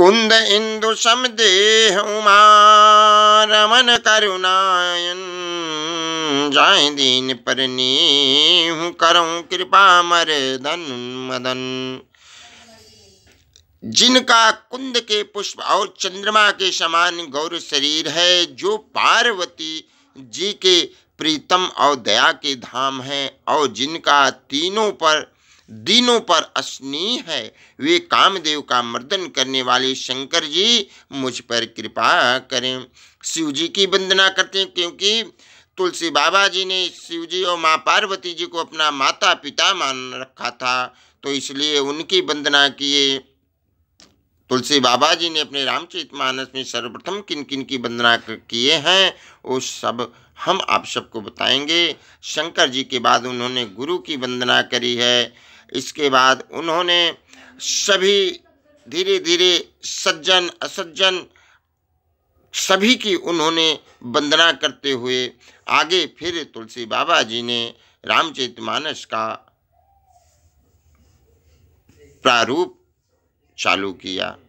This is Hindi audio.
कुंद इंदु सम देह रमन करुणायन जाय दीन पर नीहूँ करूँ कृपा मर धन मदन जिनका कुंद के पुष्प और चंद्रमा के समान गौर शरीर है जो पार्वती जी के प्रीतम और दया के धाम हैं और जिनका तीनों पर दिनों पर असनीय है वे कामदेव का मर्दन करने वाले शंकर जी मुझ पर कृपा करें शिव जी की वंदना करते हैं क्योंकि तुलसी बाबा जी ने शिव जी और माँ पार्वती जी को अपना माता पिता मान रखा था तो इसलिए उनकी वंदना किए तुलसी बाबा जी ने अपने रामचरित मानस में सर्वप्रथम किन किन की वंदना किए हैं वो सब हम आप सबको बताएंगे शंकर जी के बाद उन्होंने गुरु की वंदना करी है इसके बाद उन्होंने सभी धीरे धीरे सज्जन असज्जन सभी की उन्होंने वंदना करते हुए आगे फिर तुलसी बाबा जी ने रामचरितमानस का प्रारूप चालू किया